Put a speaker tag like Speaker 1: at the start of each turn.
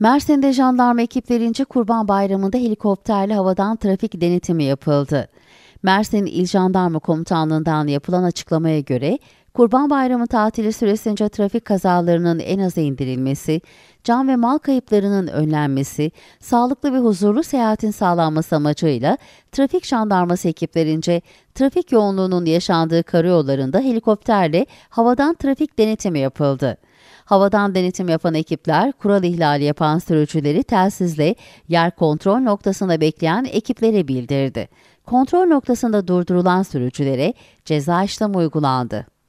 Speaker 1: Mersin'de jandarma ekiplerince Kurban Bayramı'nda helikopterli havadan trafik denetimi yapıldı. Mersin İl Jandarma Komutanlığı'ndan yapılan açıklamaya göre Kurban Bayramı tatili süresince trafik kazalarının en aza indirilmesi, can ve mal kayıplarının önlenmesi, sağlıklı ve huzurlu seyahatin sağlanması amacıyla trafik jandarması ekiplerince trafik yoğunluğunun yaşandığı karayollarında helikopterle havadan trafik denetimi yapıldı. Havadan denetim yapan ekipler, kural ihlali yapan sürücüleri telsizle yer kontrol noktasında bekleyen ekiplere bildirdi. Kontrol noktasında durdurulan sürücülere ceza işlemi uygulandı.